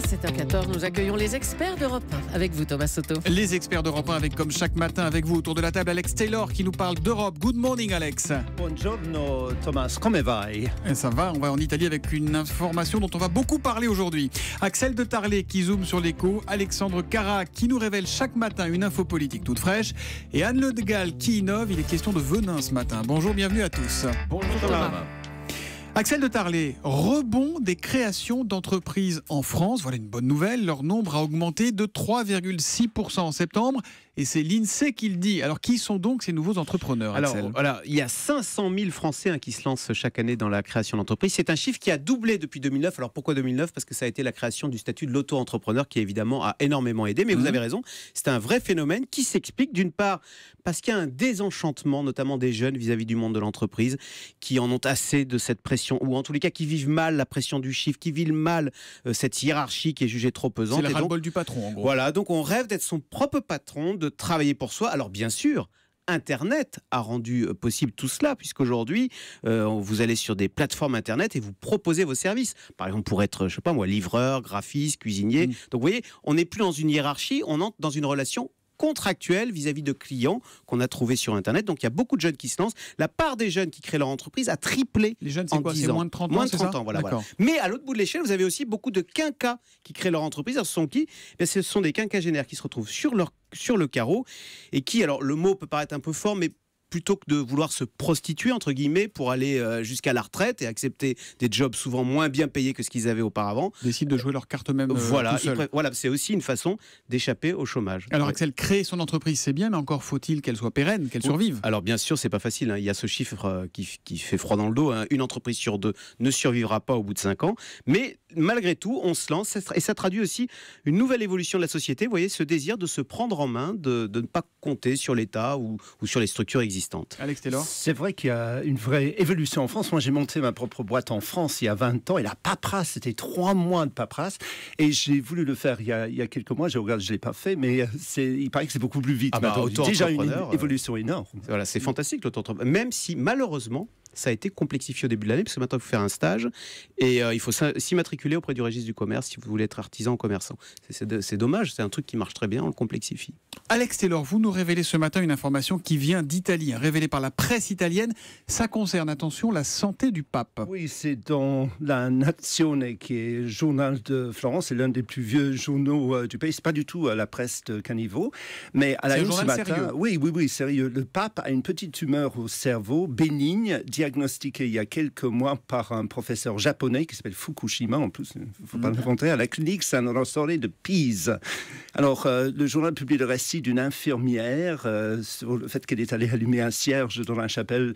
7h14, nous accueillons les experts d'Europe 1 avec vous, Thomas Soto. Les experts d'Europe 1 avec, comme chaque matin, avec vous autour de la table, Alex Taylor qui nous parle d'Europe. Good morning, Alex. Bonjour Thomas. Come vai? Eh, ça va, on va en Italie avec une information dont on va beaucoup parler aujourd'hui. Axel de Tarlé qui zoome sur l'écho, Alexandre Cara qui nous révèle chaque matin une info politique toute fraîche et Anne Le Gall qui innove. Il est question de venin ce matin. Bonjour, bienvenue à tous. Bonjour, Thomas. Axel de Tarlé, rebond des créations d'entreprises en France. Voilà une bonne nouvelle. Leur nombre a augmenté de 3,6% en septembre. Et c'est l'INSEE qui le dit. Alors, qui sont donc ces nouveaux entrepreneurs Alors, voilà, il y a 500 000 Français hein, qui se lancent chaque année dans la création d'entreprises. C'est un chiffre qui a doublé depuis 2009. Alors, pourquoi 2009 Parce que ça a été la création du statut de l'auto-entrepreneur qui, évidemment, a énormément aidé. Mais vous mhm. avez raison, c'est un vrai phénomène qui s'explique d'une part parce qu'il y a un désenchantement, notamment des jeunes vis à -vis du monde de l'entreprise, qui en ont assez de cette pression ou en tous les cas qui vivent mal la pression du chiffre, qui vivent mal euh, cette hiérarchie qui est jugée trop pesante. C'est le bol du patron, en gros. Voilà, donc on rêve d'être son propre patron, de travailler pour soi. Alors bien sûr, Internet a rendu euh, possible tout cela, puisqu'aujourd'hui, aujourd'hui, vous allez sur des plateformes Internet et vous proposez vos services. Par exemple, pour être, je sais pas moi, livreur, graphiste, cuisinier. Mm. Donc, vous voyez, on n'est plus dans une hiérarchie, on entre dans une relation contractuels vis-à-vis de clients qu'on a trouvé sur Internet. Donc il y a beaucoup de jeunes qui se lancent. La part des jeunes qui créent leur entreprise a triplé Les jeunes, en quoi moins de 30 ans. Mais à l'autre bout de l'échelle, vous avez aussi beaucoup de quinquas qui créent leur entreprise. Alors, ce sont qui eh Ce sont des quinquagénaires qui se retrouvent sur, leur, sur le carreau et qui, alors le mot peut paraître un peu fort, mais plutôt que de vouloir se prostituer, entre guillemets, pour aller euh, jusqu'à la retraite et accepter des jobs souvent moins bien payés que ce qu'ils avaient auparavant, décident de jouer leur carte même. Euh, voilà, voilà c'est aussi une façon d'échapper au chômage. Alors Axel, créer son entreprise, c'est bien, mais encore faut-il qu'elle soit pérenne, qu'elle survive. Alors bien sûr, c'est pas facile. Hein. Il y a ce chiffre euh, qui, fait froid dans le dos. Hein. Une entreprise sur deux ne survivra pas au bout de cinq ans. Mais malgré tout, on se lance et ça traduit aussi une nouvelle évolution de la société. Vous voyez, ce désir de se prendre en main, de, ne pas compter sur l'État ou, sur les structures existantes. Alex Taylor C'est vrai qu'il y a une vraie évolution en France. Moi, j'ai monté ma propre boîte en France il y a 20 ans et la paperasse, c'était trois mois de paperasse. Et j'ai voulu le faire il y a, quelques mois. Je regarde, je l'ai pas fait, mais il paraît que c'est beaucoup plus vite. Ah bah, Déjà une euh, évolution énorme. Voilà, c'est fantastique l'auto-entrepreneur. Même si, malheureusement, ça a été complexifié au début de l'année, parce que maintenant, il faut faire un stage et euh, il faut s'immatriculer auprès du registre du commerce si vous voulez être artisan ou commerçant. C'est dommage, c'est un truc qui marche très bien, on le complexifie. Alex Taylor, vous nous révélez ce matin une information qui vient d'Italie, hein, révélée par la presse italienne. Ça concerne, attention, la santé du pape. Oui, c'est dans La Nazione, qui est journal de Florence, c'est l'un des plus vieux journaux euh, du pays. C'est pas du tout euh, la presse de Caniveau, mais à la une ce matin. Oui, oui, oui, sérieux. Le pape a une petite tumeur au cerveau bénigne diagnostiqué il y a quelques mois par un professeur japonais qui s'appelle Fukushima, en plus, il ne faut pas mhm. l'inventer, à la clinique San Rossore de Pise. Alors, euh, le journal publie le récit d'une infirmière euh, sur le fait qu'elle est allée allumer un cierge dans la chapelle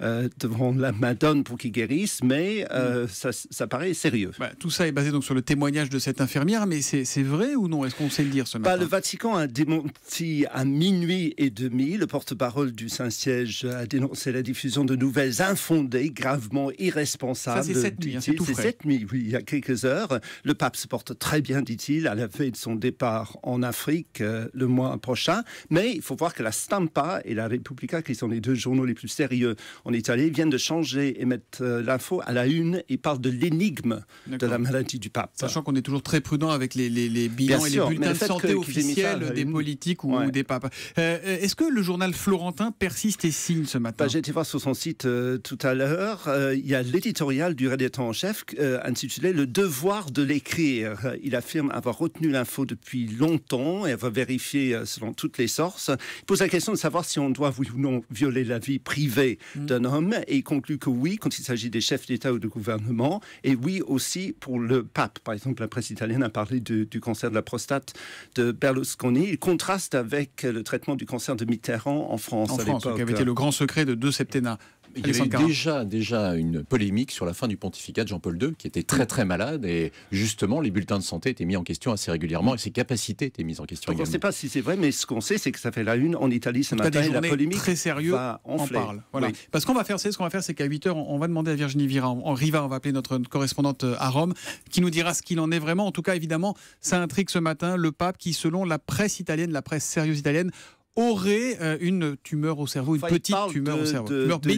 euh, devant la Madone pour qu'il guérisse, mais mhm. ça, paraît sérieux. Bah, tout ça est basé donc sur le témoignage de cette infirmière, mais c'est vrai ou non Est-ce qu'on sait le dire ce bah, matin Le Vatican a démenti à minuit et demi. Le porte-parole du Saint-Siège a dénoncé la diffusion de nouvelles infondé, gravement irresponsable. Hein, c'est cette nuit, c'est cette oui, il y a quelques heures. Le pape se porte très bien, dit-il, à la veille de son départ en Afrique euh, le mois prochain. Mais il faut voir que la Stampa et la Repubblica, qui sont les deux journaux les plus sérieux en Italie, viennent de changer et mettre euh, l'info à la une et parlent de l'énigme de la maladie du pape. Sachant qu'on est toujours très prudent avec les, bilans et les bulletins de santé officiels des politiques ou, des papes. Euh, est-ce que le journal Florentin persiste et signe ce matin bah, J'ai été voir sur son site tout à l'heure, euh, il y a l'éditorial du rédacteur en chef euh, intitulé Le devoir de l'écrire. Il affirme avoir retenu l'info depuis longtemps et avoir vérifié euh, selon toutes les sources. Il pose la question de savoir si on doit, oui ou non, violer la vie privée mm. d'un homme et il conclut que oui quand il s'agit des chefs d'État ou de gouvernement et oui aussi pour le pape. Par exemple, la presse italienne a parlé du, cancer de la prostate de Berlusconi. Il contraste avec le traitement du cancer de Mitterrand en France. En France, qui avait été le grand secret de deux septennats il y avait déjà, déjà une polémique sur la fin du pontificat de Jean-Paul II, qui était très très malade, et justement, les bulletins de santé étaient mis en question assez régulièrement, et ses capacités étaient mises en question On ne sait pas si c'est vrai, mais ce qu'on sait, c'est que ça fait la une en Italie ce matin, et la polémique très sérieux, va en parle. Parce qu'on va faire, c'est ce qu'on va faire, c'est qu'à 8h, on va demander à Virginie Vira, en Riva, on va appeler notre correspondante euh, à Rome, qui nous dira ce qu'il en est vraiment. En tout cas, évidemment, ça intrigue ce matin le pape qui, selon la presse italienne, la presse sérieuse italienne, aurait euh, une tumeur au cerveau, une petite tumeur au cerveau, de, hein, de,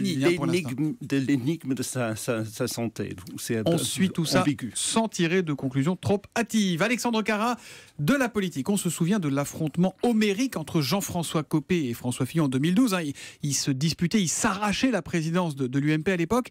l'énigme de sa, santé. on suit tout ça sans tirer de conclusions trop hâtives. Alexandre Carra de la politique. On se souvient de l'affrontement homérique entre Jean-François Copé et François Fillon en 2012. Hein. Ils, se disputaient, ils s'arrachaient la présidence de, l'UMP à l'époque.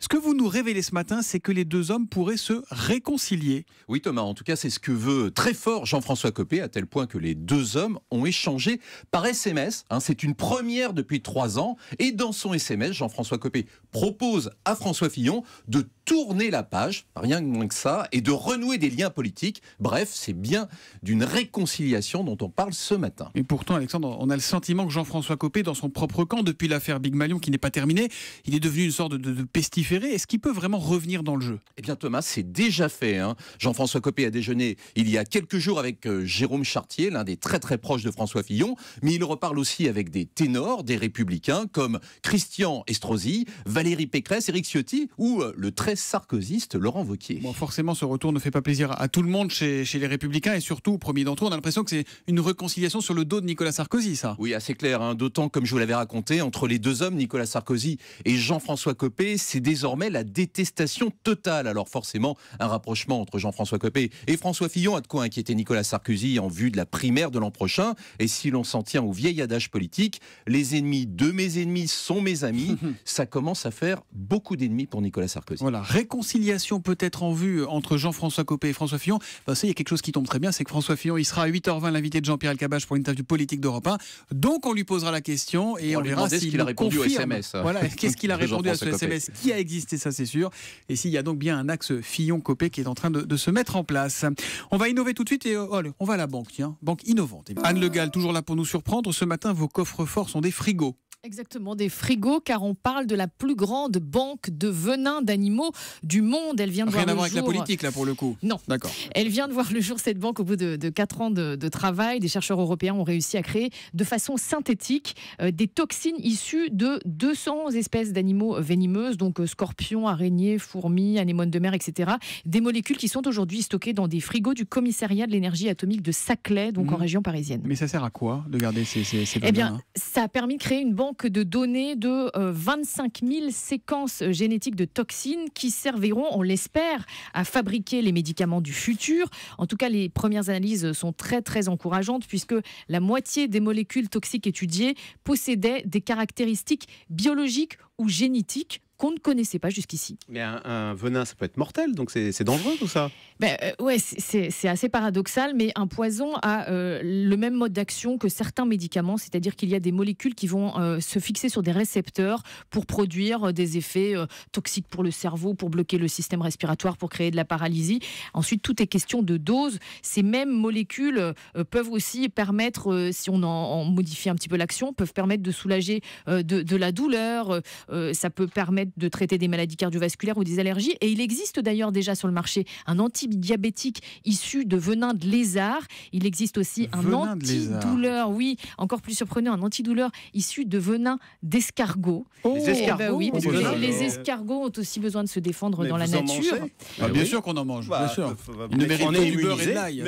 Ce que vous nous révélez ce matin, c'est que les deux hommes pourraient se réconcilier. Oui Thomas, en tout cas c'est ce que veut très fort Jean-François Copé, à tel point que les deux hommes ont échangé par SMS, hein, c'est une première depuis trois ans, et dans son SMS, Jean-François Copé propose à François Fillon de tourner la page, rien que ça, et de renouer des liens politiques. Bref, c'est bien d'une réconciliation dont on parle ce matin. Et pourtant, Alexandre, on a le sentiment que Jean-François Copé, dans son propre camp, depuis l'affaire Big Malion qui n'est pas terminée, il est devenu une sorte de, pestiféré. Est-ce qu'il peut vraiment revenir dans le jeu Eh bien, Thomas, c'est déjà fait. Hein. Jean-François Copé a déjeuné il y a quelques jours avec euh, Jérôme Chartier, l'un des très très proches de François Fillon, mais il reparle aussi avec des ténors, des républicains comme Christian Estrosi, Valérie Pécresse, Éric Ciotti ou euh, le très sarkozyste Laurent Vauquier. forcément, ce retour ne fait pas plaisir à tout le monde chez, les républicains et surtout, premier d'entre on a l'impression que c'est une réconciliation sur le dos de Nicolas Sarkozy, ça. Oui, assez clair. Hein. D'autant, comme je vous l'avais raconté, entre les deux hommes, Nicolas Sarkozy et Jean-François Copé, c'est désormais la détestation totale. Alors forcément, un rapprochement entre Jean-François Copé et François Fillon a de quoi inquiéter Nicolas Sarkozy en vue de la primaire de l'an prochain. Et si l'on s'en tient au vieil adage politique. Les ennemis de mes ennemis sont mes amis. ça commence à faire beaucoup d'ennemis pour Nicolas Sarkozy. Voilà, réconciliation peut-être en vue entre Jean-François Copé et François Fillon. Ben, ça, il y a quelque chose qui tombe très bien, c'est que François Fillon, il sera à 8h20 l'invité de Jean-Pierre Elkabbach pour une interview politique d'Europe 1. Donc on lui posera la question et on, verra s'il a répondu confirme. au SMS. Voilà, qu'est-ce qu'il a répondu à ce SMS Qui a existé, ça c'est sûr. Et s'il y a donc bien un axe Fillon-Copé qui est en train de, se mettre en place. On va innover tout de suite et euh, oh, on va à la banque, tiens, banque innovante. Anne Le Gall, toujours là pour nous surprendre ce matin, vos coffres forts sont des frigos. Exactement, des frigos, car on parle de la plus grande banque de venin d'animaux du monde. Elle vient de Rien voir à voir avec la politique, là, pour le coup. Non. D'accord. Elle vient de voir le jour, cette banque, au bout de, de 4 ans de, travail. Des chercheurs européens ont réussi à créer de façon synthétique euh, des toxines issues de 200 espèces d'animaux venimeuses, donc euh, scorpions, araignées, fourmis, anémones de mer, etc. Des molécules qui sont aujourd'hui stockées dans des frigos du commissariat de l'énergie atomique de Saclay, donc en mmh. région parisienne. Mais ça sert à quoi de garder ces, ces, ces Eh bien, ça a permis de créer une banque de données de 25 euh, 000 séquences euh, génétiques de toxines qui serviront, on l'espère, à fabriquer les médicaments du futur. En tout cas, les premières analyses sont très très encourageantes puisque la moitié des molécules toxiques étudiées possédaient des caractéristiques biologiques ou génétique qu'on ne connaissait pas jusqu'ici. Mais un, venin, ça peut être mortel, donc c'est dangereux tout ça ben, euh, Ouais, c'est assez paradoxal, mais un poison a euh, le même mode d'action que certains médicaments, c'est-à-dire qu'il y a des molécules qui vont euh, se fixer sur des récepteurs pour produire des effets toxiques pour le cerveau, pour bloquer le système respiratoire, pour créer de la paralysie. Ensuite, tout est question de dose. Ces mêmes molécules peuvent aussi permettre, si on en, modifie un petit peu l'action, peuvent permettre de soulager de, de, la douleur, euh, ça peut permettre de traiter des maladies cardiovasculaires ou des allergies. Et il existe d'ailleurs déjà sur le marché un antidiabétique issu de venin de lézard. Il existe aussi un antidouleur, oui, encore plus surprenant, un antidouleur issu de venin d'escargot. les oh. eh ben escargots, oui, oh, bah, les, euh, escargots ont aussi besoin de se défendre dans la nature. Ah, bien sûr qu'on en mange, bien sûr. Il ne pas du beurre et de l'ail.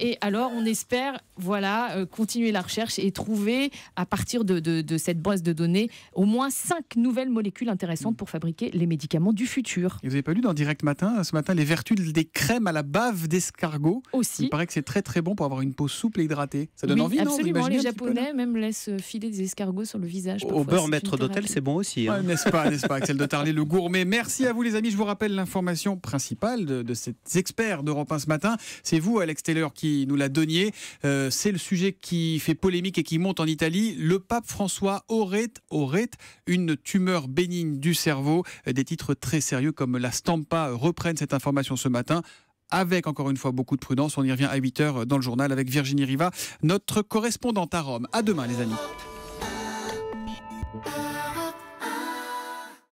Et alors, on espère, voilà, euh, continuer la recherche et trouver, à partir de, cette base de données, au moins 5 nouveaux nouvelles molécules intéressantes pour fabriquer les médicaments du futur. vous n'avez pas lu dans Direct Matin euh, ce matin les vertus des crèmes à la bave d'escargot Aussi. Il paraît que c'est très très bon pour avoir une peau souple et hydratée. Ça donne oui, envie, absolument. les Japonais même laissent euh, filer des escargots sur le visage. Au beurre maître d'hôtel, c'est bon aussi. Hein. n'est-ce pas, n'est-ce pas, Axel de Tarlé, le gourmet. Merci à vous les amis. Je vous rappelle l'information principale de, de ces experts d'Europe 1 ce matin. C'est vous, Alex Taylor, qui nous la donné. Euh, c'est le sujet qui fait polémique et qui monte en Italie. Le pape François aurait, aurait une Humeur bénigne du cerveau. Euh, des titres très sérieux comme La Stampa euh, reprennent cette information ce matin avec encore une fois beaucoup de prudence. On y revient à 8h euh, dans le journal avec Virginie Riva, notre correspondante à Rome. À demain les amis.